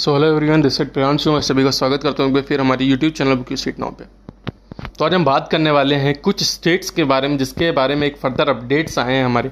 so hello everyone this it Priyanshu मैं सभी का स्वागत करता हूँ फिर हमारे YouTube channel book state now पे तो आज हम बात करने वाले हैं कुछ स्टेट्स के बारे में जिसके बारे में एक फर्दर अपडेट्स आए हैं हमारे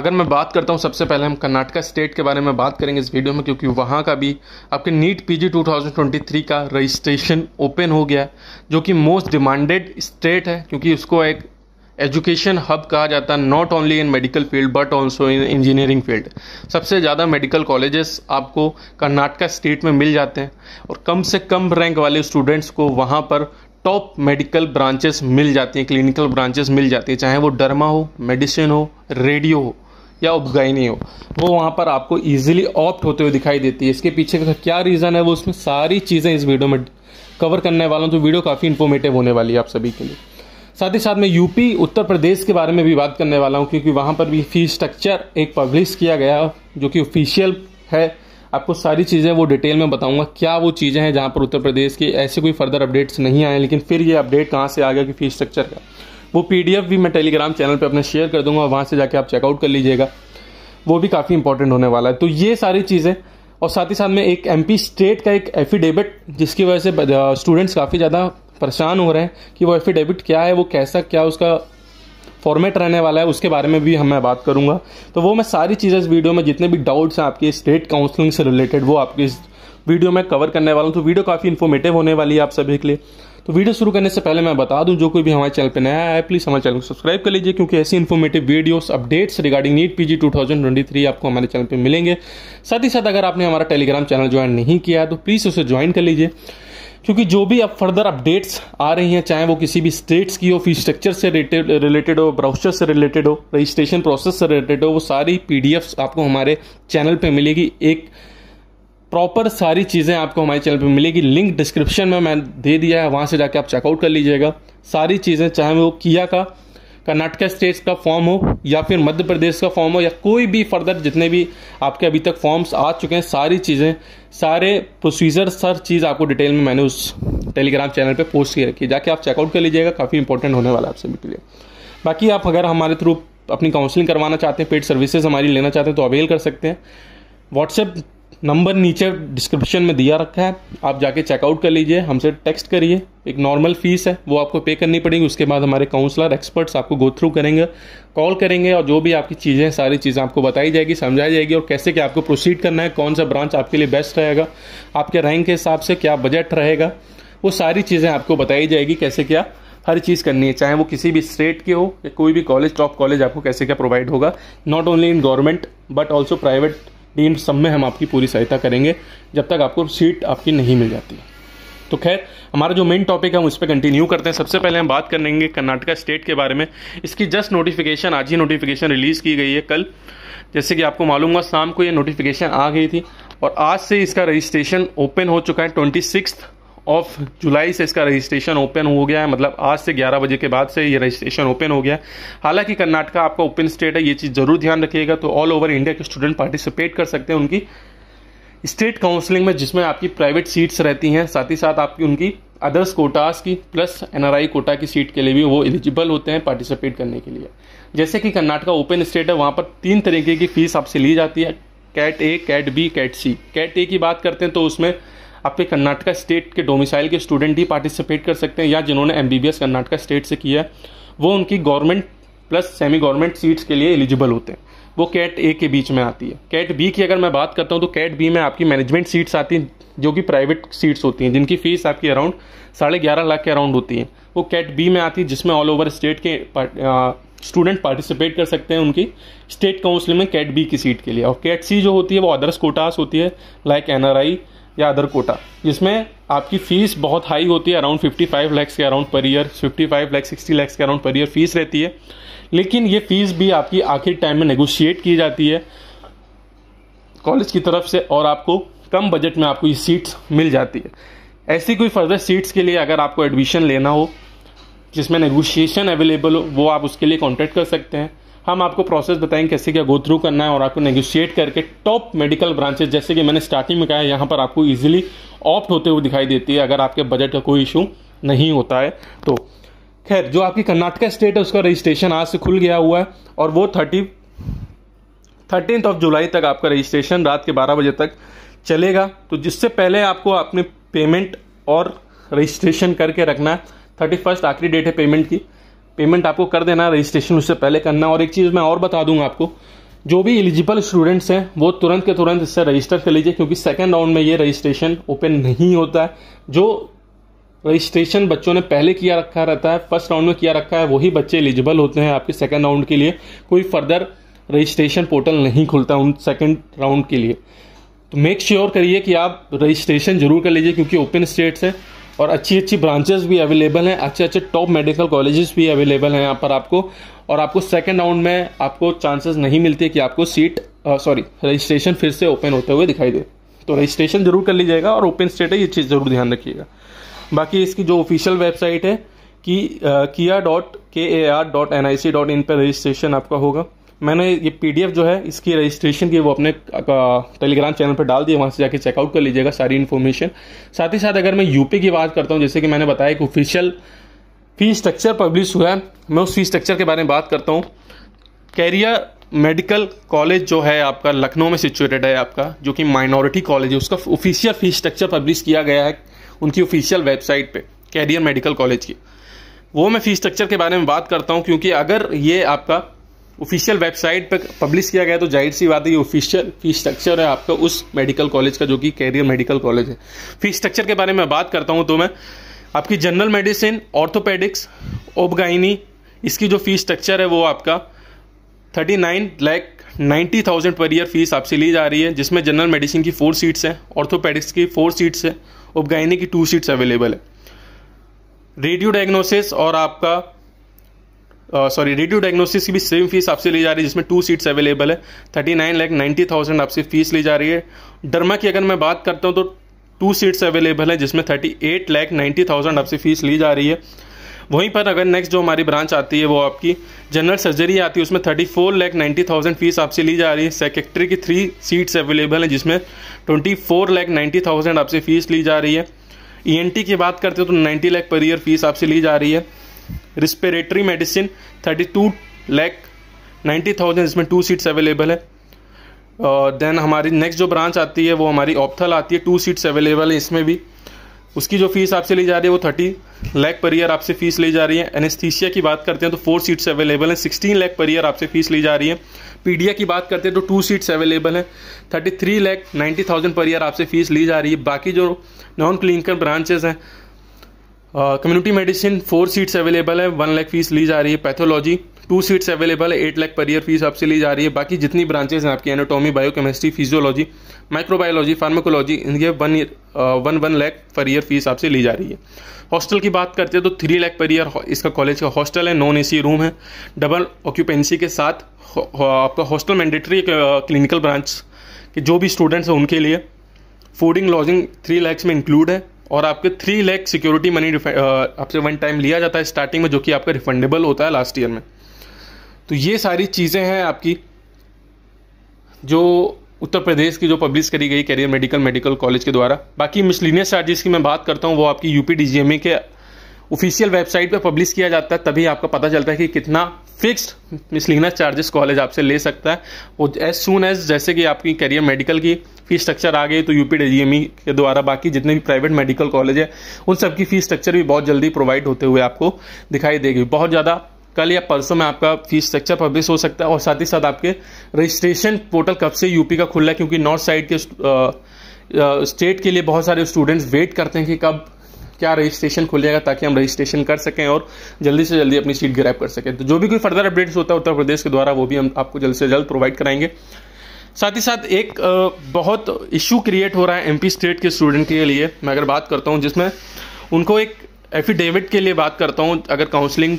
अगर मैं बात करता हूँ सबसे पहले हम कर्नाटका स्टेट के बारे में बात करेंगे इस वीडियो में क्योंकि वहाँ का भी आपके नीट पी जी का रजिस्ट्रेशन ओपन हो गया जो कि मोस्ट डिमांडेड स्टेट है क्योंकि उसको एक एजुकेशन हब कहा जाता है not only in medical field but also in engineering field सबसे ज़्यादा मेडिकल कॉलेजेस आपको कर्नाटका स्टेट में मिल जाते हैं और कम से कम रैंक वाले स्टूडेंट्स को वहाँ पर टॉप मेडिकल ब्रांचेस मिल जाती हैं क्लिनिकल ब्रांचेस मिल जाती हैं चाहे वो डर्मा हो मेडिसिन हो रेडियो हो या उपगैनी हो वो वहाँ पर आपको ईजिली ऑप्ट होते हुए दिखाई देती है इसके पीछे का क्या रीज़न है वो उसमें सारी चीज़ें इस वीडियो में कवर करने वाला हूँ तो वीडियो काफ़ी इन्फॉर्मेटिव होने वाली है आप सभी के लिए साथ ही साथ मैं यूपी उत्तर प्रदेश के बारे में भी बात करने वाला हूँ क्योंकि वहाँ पर भी फी स्ट्रक्चर एक पब्लिश किया गया जो कि ऑफिशियल है आपको सारी चीज़ें वो डिटेल में बताऊंगा क्या वो चीज़ें हैं जहाँ पर उत्तर प्रदेश की ऐसे कोई फर्दर अपडेट्स नहीं आए लेकिन फिर ये अपडेट कहाँ से आ गया कि फीस स्ट्रक्चर का वो पी भी मैं टेलीग्राम चैनल पर अपने शेयर कर दूंगा वहाँ से जाके आप चेकआउट कर लीजिएगा वो भी काफ़ी इंपॉर्टेंट होने वाला है तो ये सारी चीज़ें और साथ ही साथ में एक एमपी स्टेट का एक एफिडेविट जिसकी वजह से स्टूडेंट्स काफ़ी ज़्यादा परेशान हो रहे हैं कि वो एफिडेविट क्या है वो कैसा क्या उसका फॉर्मेट रहने वाला है उसके बारे में भी हम मैं बात करूंगा तो वो मैं सारी चीज़ें इस वीडियो में जितने भी डाउट्स हैं आपके स्टेट काउंसलिंग से रिलेटेड वो आपके इस वीडियो में कवर करने वाला हूँ तो वीडियो काफ़ी इन्फॉर्मेटिव होने वाली है आप सभी के लिए तो वीडियो शुरू करने से पहले मैं बता दूं जो कोई भी हमारे चैनल पर नया है प्लीज़ हमारे चैनल को सब्सक्राइब कर लीजिए क्योंकि ऐसी informative videos updates regarding NEET PG 2023 आपको हमारे चैनल पर मिलेंगे साथ ही साथ अगर आपने हमारा टेलीग्राम चैनल ज्वाइन नहीं किया तो प्लीज़ उसे ज्वाइन कर लीजिए क्योंकि जो भी अब फर्दर अपडेट्स आ रही हैं चाहे वो किसी भी स्टेट्स की हो फीस स्ट्रक्चर से रिलेटेड हो ब्राउचर से रिलेटेड हो रजिस्ट्रेशन प्रोसेस से रिलेटेड हो वो सारी पी आपको हमारे चैनल पर मिलेगी एक प्रॉपर सारी चीज़ें आपको हमारे चैनल पर मिलेगी लिंक डिस्क्रिप्शन में मैं दे दिया है वहाँ से जाके आप चेकआउट कर लीजिएगा सारी चीज़ें चाहे वो किया का कर्नाटका स्टेट्स का फॉर्म हो या फिर मध्य प्रदेश का फॉर्म हो या कोई भी फर्दर जितने भी आपके अभी तक फॉर्म्स आ चुके हैं सारी चीज़ें सारे प्रोसीजर्स हर चीज़ आपको डिटेल में मैंने उस टेलीग्राम चैनल पर पोस्ट की रखी है जाके आप चेकआउट कर लीजिएगा काफ़ी इंपॉर्टेंट होने वाला है आप सभी के लिए बाकी आप अगर हमारे थ्रू अपनी काउंसलिंग करवाना चाहते हैं पेड सर्विसेज हमारी लेना चाहते हैं तो अवेल कर सकते हैं व्हाट्सएप नंबर नीचे डिस्क्रिप्शन में दिया रखा है आप जाके चेकआउट कर लीजिए हमसे टेक्स्ट करिए एक नॉर्मल फीस है वो आपको पे करनी पड़ेगी उसके बाद हमारे काउंसलर एक्सपर्ट्स आपको गो थ्रू करेंगे कॉल करेंगे और जो भी आपकी चीज़ें हैं सारी चीज़ें आपको बताई जाएगी समझाई जाएगी और कैसे क्या आपको प्रोसीड करना है कौन सा ब्रांच आपके लिए बेस्ट रहेगा आपके रैंक के हिसाब से क्या बजट रहेगा वो सारी चीज़ें आपको बताई जाएगी कैसे क्या हर चीज़ करनी है चाहे वो किसी भी स्टेट के हो या कोई भी कॉलेज टॉप कॉलेज आपको कैसे क्या प्रोवाइड होगा not only in government but also private इन सब में हम आपकी पूरी सहायता करेंगे जब तक आपको सीट आपकी नहीं मिल जाती तो खैर हमारा जो मेन टॉपिक है हम उस पर कंटिन्यू करते हैं सबसे पहले हम बात करेंगे कर्नाटका स्टेट के बारे में इसकी जस्ट नोटिफिकेशन आज ही नोटिफिकेशन रिलीज़ की गई है कल जैसे कि आपको मालूम हुआ शाम को ये नोटिफिकेशन आ गई थी और आज से इसका रजिस्ट्रेशन ओपन हो चुका है ट्वेंटी सिक्स ऑफ जुलाई से इसका रजिस्ट्रेशन ओपन हो गया है मतलब आज से 11 बजे के बाद से ये रजिस्ट्रेशन ओपन हो गया है हालांकि कर्नाटका आपका ओपन स्टेट है ये चीज़ ज़रूर ध्यान रखिएगा तो ऑल ओवर इंडिया के स्टूडेंट पार्टिसिपेट कर सकते हैं उनकी स्टेट काउंसलिंग में जिसमें आपकी प्राइवेट सीट्स रहती हैं साथ ही साथ आपकी उनकी अदर्स कोटास की प्लस एनआरआई कोटा की सीट के लिए भी वो एलिजिबल होते हैं पार्टिसिपेट करने के लिए जैसे कि कर्नाटका ओपन स्टेट है वहाँ पर तीन तरीके की फीस आपसे ली जाती है cat A cat B cat C cat A की बात करते हैं तो उसमें आपके कर्नाटका स्टेट के डोमिसाइल के स्टूडेंट भी पार्टिसिपेट कर सकते हैं या जिन्होंने M B B S Karnataka state से किया है वो उनकी government plus semi government seats के लिए एलिजिबल होते हैं वो कैट ए के बीच में आती है कैट बी की अगर मैं बात करता हूँ तो कैट बी में आपकी मैनेजमेंट सीट्स आती हैं जो कि प्राइवेट सीट्स होती हैं जिनकी फ़ीस आपकी अराउंड साढ़े ग्यारह लाख के अराउंड होती है वो कैट बी में आती है जिसमें ऑल ओवर स्टेट के स्टूडेंट पार्टिसिपेट कर सकते हैं उनकी स्टेट काउंसिल में कैट बी की सीट के लिए और कैट सी जो होती है वो अदर्स कोटास होती है लाइक एन आर आई या अदर कोटा जिसमें आपकी फ़ीस बहुत हाई होती है अराउंड 55 लैक्स के around per year 55 lakhs 60 lakhs के अराउंड पर ईयर फीस रहती है लेकिन ये फ़ीस भी आपकी आखिर टाइम में नेगोशिएट की जाती है कॉलेज की तरफ से और आपको कम बजट में आपको ये सीट्स मिल जाती है ऐसी कोई फर्दर सीट्स के लिए अगर आपको एडमिशन लेना हो जिसमें नेगोशिएशन अवेलेबल हो वो आप उसके लिए कॉन्टैक्ट कर सकते हैं हम आपको प्रोसेस बताएंगे कैसे क्या गो थ्रू करना है और आपको नेगोशिएट करके टॉप मेडिकल ब्रांचेस जैसे कि मैंने स्टार्टिंग में कहा है यहाँ पर आपको ईजिली ऑप्ट होते हुए दिखाई देती है अगर आपके बजट का कोई इशू नहीं होता है तो खैर जो आपकी कर्नाटका स्टेट है उसका रजिस्ट्रेशन आज से खुल गया हुआ है और वो थर्टी थर्टीन ऑफ जुलाई तक आपका रजिस्ट्रेशन रात के बारह बजे तक चलेगा तो जिससे पहले आपको अपने पेमेंट और रजिस्ट्रेशन करके रखना है थर्टी फर्स्ट आखिरी डेट है पेमेंट की पेमेंट आपको कर देना रजिस्ट्रेशन उससे पहले करना और एक चीज़ मैं और बता दूंगा आपको जो भी एलिजिबल स्टूडेंट्स हैं वो तुरंत के तुरंत इससे रजिस्टर कर लीजिए क्योंकि सेकेंड राउंड में ये रजिस्ट्रेशन ओपन नहीं होता है जो रजिस्ट्रेशन बच्चों ने पहले किया रखा रहता है फर्स्ट राउंड में किया रखा है वही बच्चे एलिजिबल होते हैं आपके सेकेंड राउंड के लिए कोई फर्दर रजिस्ट्रेशन पोर्टल नहीं खुलता उन सेकेंड राउंड के लिए तो मेक श्योर करिए कि आप रजिस्ट्रेशन जरूर कर लीजिए क्योंकि ओपन स्टेट्स है और अच्छी अच्छी ब्रांचेस भी अवेलेबल हैं अच्छे अच्छे टॉप मेडिकल कॉलेजेस भी अवेलेबल हैं यहाँ पर आपको और आपको सेकेंड राउंड में आपको चांसेस नहीं मिलती कि आपको सीट सॉरी रजिस्ट्रेशन फिर से ओपन होते हुए दिखाई दे तो रजिस्ट्रेशन जरूर कर लीजिएगा और ओपन स्टेट है ये चीज़ ज़रूर ध्यान रखिएगा बाकी इसकी जो ऑफिशियल वेबसाइट है कि किया dot K A R dot N I C dot in पर रजिस्ट्रेशन आपका होगा मैंने ये पीडीएफ जो है इसकी रजिस्ट्रेशन की वो अपने टेलीग्राम चैनल पर डाल दिया वहाँ से जाके चेकआउट कर लीजिएगा सारी इन्फॉर्मेशन साथ ही साथ अगर मैं यूपी की बात करता हूँ जैसे कि मैंने बताया कि ऑफिशियल फी स्ट्रक्चर पब्लिश हुआ है मैं उस फी स्ट्रक्चर के बारे में बात करता हूँ कैरियर मेडिकल कॉलेज जो है आपका लखनऊ में सिचुएटेड है आपका जो कि माइनॉरिटी कॉलेज है उसका ऑफिशियल फी स्ट्रक्चर पब्लिश किया गया है उनकी ऑफिशियल वेबसाइट पे कैरियर मेडिकल कॉलेज की वो मैं फी स्ट्रक्चर के बारे में बात करता हूँ क्योंकि अगर ये आपका ऑफिशियल वेबसाइट पर पब्लिश किया गया तो जाहिर सी बात है ये ऑफिशियल फीस स्ट्रक्चर है आपका उस मेडिकल कॉलेज का जो कि कैरियर मेडिकल कॉलेज है फीस स्ट्रक्चर के बारे में बात करता हूँ तो मैं आपकी जनरल मेडिसिन ऑर्थोपेडिक्स ओबगाइनी इसकी जो फीस स्ट्रक्चर है वो आपका thirty nine lakh ninety thousand per year fees आपसे ली जा रही है जिसमें जनरल मेडिसिन की फोर सीट्स हैं ऑर्थोपेडिक्स की फोर सीट्स हैं ओबगाइनी की टू सीट्स अवेलेबल है रेडियो डायग्नोसिस और आपका सॉरी रेडियो डायग्नोसिस की भी सेम फीस आपसे ली जा रही है जिसमें टू सीट्स अवेलेबल है thirty nine lakh ninety thousand आपसे फीस ली जा रही है डरमा की अगर मैं बात करता हूँ तो टू सीट्स अवेलेबल है जिसमें thirty eight lakh ninety thousand आपसे फीस ली जा रही है वहीं पर अगर नेक्स्ट जो हमारी ब्रांच आती है वो आपकी जनरल सर्जरी आती है उसमें thirty four lakh ninety thousand fees आपसे ली जा रही है सेक्रेटरी की थ्री सीट्स अवेलेबल हैं जिसमें twenty four lakh ninety thousand आपसे फीस ली जा रही है ई e की बात करते हो तो ninety lakh per year fees आपसे ली जा रही है respiratory medicine thirty two lakh ninety thousand इसमें टू सीट्स अवेलेबल है देन uh, हमारी नेक्स्ट जो ब्रांच आती है वो हमारी ऑप्थल आती है टू सीट्स अवेलेबल है इसमें भी उसकी जो फीस आपसे ली जा रही है वो थर्टी लैख पर ईयर आपसे फीस ली जा रही है एनेस्थीसिया की बात करते हैं तो फोर सीट्स अवेलेबल हैं सिक्सटीन लैख पर ईयर आपसे फीस ली जा रही है पीडिया की बात करते हैं तो टू सीट्स अवेलेबल हैं thirty three lakh ninety thousand per year आपसे फीस ली जा रही है बाकी जो नॉन क्लिनिकल ब्रांचेज हैं community medicine four seats available है वन लाख फीस ली जा रही है पैथोलॉजी टू सीट्स अवेलेबल है eight lakh per year fees आपसे ली जा रही है बाकी जितनी ब्रांचेज हैं आपकी anatomy biochemistry physiology microbiology pharmacology इनके one year one one lakh per year fees आपसे ली जा रही है हॉस्टल की बात करते हैं तो थ्री लैख पर ईयर इसका कॉलेज का हॉस्टल है नॉन ए रूम है डबल ऑक्यूपेंसी के साथ आपका हॉस्टल मैंडेटरी क्लिनिकल ब्रांच के जो भी स्टूडेंट्स हैं उनके लिए फूडिंग लॉजिंग थ्री लैक्स में इंक्लूड है और आपके थ्री लैख सिक्योरिटी मनी आपसे वन टाइम लिया जाता है स्टार्टिंग में जो कि आपका रिफंडेबल होता है लास्ट ईयर में तो ये सारी चीज़ें हैं आपकी जो उत्तर प्रदेश की जो पब्लिश करी गई कैरियर मेडिकल मेडिकल कॉलेज के द्वारा बाकी मिसलिनियस चार्जेस की मैं बात करता हूँ वो आपकी यूपी डीजीएमई के ऑफिशियल वेबसाइट पर पब्लिश किया जाता है तभी आपका पता चलता है कि कितना फिक्स्ड मिसलिगनस चार्जेस कॉलेज आपसे ले सकता है और एज सुन एज जैसे कि आपकी करियर मेडिकल की फ़ी स्ट्रक्चर आ गई तो यूपी डीजीएमई के द्वारा बाकी जितने भी प्राइवेट मेडिकल कॉलेज है उन सब की फीस स्ट्रक्चर भी बहुत जल्दी प्रोवाइड होते हुए आपको दिखाई देगी बहुत ज़्यादा कल या परसों में आपका फीस स्ट्रक्चर पब्लिश हो सकता है और साथ ही साथ आपके रजिस्ट्रेशन पोर्टल कब से यूपी का खुला है क्योंकि नॉर्थ साइड के स्टेट के लिए बहुत सारे स्टूडेंट्स वेट करते हैं कि कब क्या रजिस्ट्रेशन खोल जाएगा ताकि हम रजिस्ट्रेशन कर सकें और जल्दी से जल्दी अपनी सीट ग्रैप कर सकें तो जो भी कोई फर्दर अपडेट्स होता है उत्तर प्रदेश के द्वारा वो भी हम आपको जल्द से जल्द प्रोवाइड कराएंगे साथ ही साथ एक बहुत इशू क्रिएट हो रहा है एमपी स्टेट के स्टूडेंट के लिए मैं अगर बात करता हूँ जिसमें उनको एक एफिडेविट के लिए बात करता हूँ अगर काउंसलिंग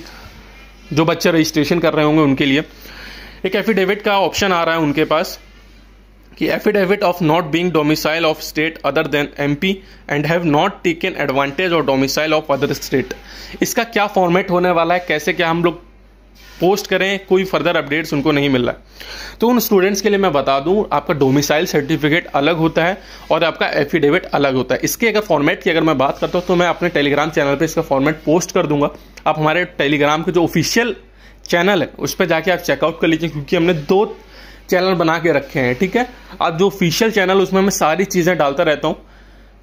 जो बच्चे रजिस्ट्रेशन कर रहे होंगे उनके लिए एक एफिडेविट का ऑप्शन आ रहा है उनके पास कि affidavit of not being domicile of state other than MP and have not taken advantage और डोमिसाइल ऑफ अदर स्टेट इसका क्या फॉर्मेट होने वाला है कैसे क्या हम लोग पोस्ट करें कोई फर्दर अपडेट्स उनको नहीं मिल रहा है तो उन स्टूडेंट्स के लिए मैं बता दूं आपका डोमिसाइल सर्टिफिकेट अलग होता है और आपका एफिडेविट अलग होता है इसके अगर फॉर्मेट की अगर मैं बात करता हूँ तो मैं अपने टेलीग्राम चैनल पर इसका फॉर्मेट पोस्ट कर दूंगा आप हमारे टेलीग्राम के जो ऑफिशियल चैनल है उस पर जाके आप चेकआउट कर लीजिए क्योंकि हमने दो चैनल बना के रखे हैं ठीक है अब जो ऑफिशियल चैनल उसमें मैं सारी चीज़ें डालता रहता हूँ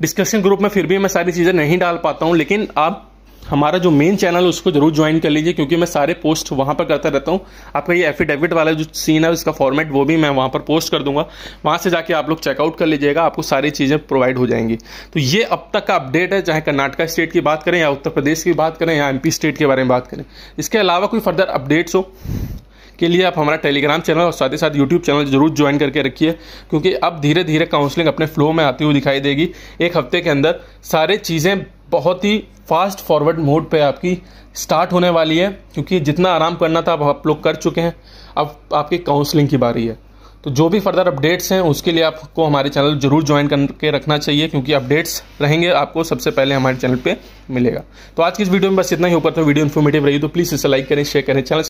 डिस्कशन ग्रुप में फिर भी मैं सारी चीज़ें नहीं डाल पाता हूँ लेकिन आप हमारा जो मेन चैनल है उसको जरूर ज्वाइन कर लीजिए क्योंकि मैं सारे पोस्ट वहाँ पर करता रहता हूँ आपका ये एफिडेविट वाला जो सीन है उसका फॉर्मेट वो भी मैं वहाँ पर पोस्ट कर दूंगा वहाँ से जाके आप लोग चेकआउट कर लीजिएगा आपको सारी चीज़ें प्रोवाइड हो जाएंगी तो ये अब तक का अपडेट है चाहे कर्नाटका स्टेट की बात करें या उत्तर प्रदेश की बात करें या एम स्टेट के बारे में बात करें इसके अलावा कोई फर्दर अपडेट्स हो के लिए आप हमारा टेलीग्राम चैनल और साथ ही साथ यूट्यूब चैनल जरूर ज्वाइन करके रखिए क्योंकि अब धीरे धीरे काउंसलिंग अपने फ्लो में आती हुई दिखाई देगी एक हफ्ते के अंदर सारे चीज़ें बहुत ही फास्ट फॉरवर्ड मोड पर आपकी स्टार्ट होने वाली है क्योंकि जितना आराम करना था अब आप लोग कर चुके हैं अब आपकी काउंसलिंग की बारी है तो जो भी फर्दर अपडेट्स हैं उसके लिए आपको हमारे चैनल जरूर ज्वाइन करके रखना चाहिए क्योंकि अपडेट्स रहेंगे आपको सबसे पहले हमारे चैनल पे मिलेगा तो आज की इस वीडियो में बस इतना ही ऊपर तो वीडियो इन्फॉर्मेटिव रही तो प्लीज़ इसे लाइक करें शेयर करें चैनल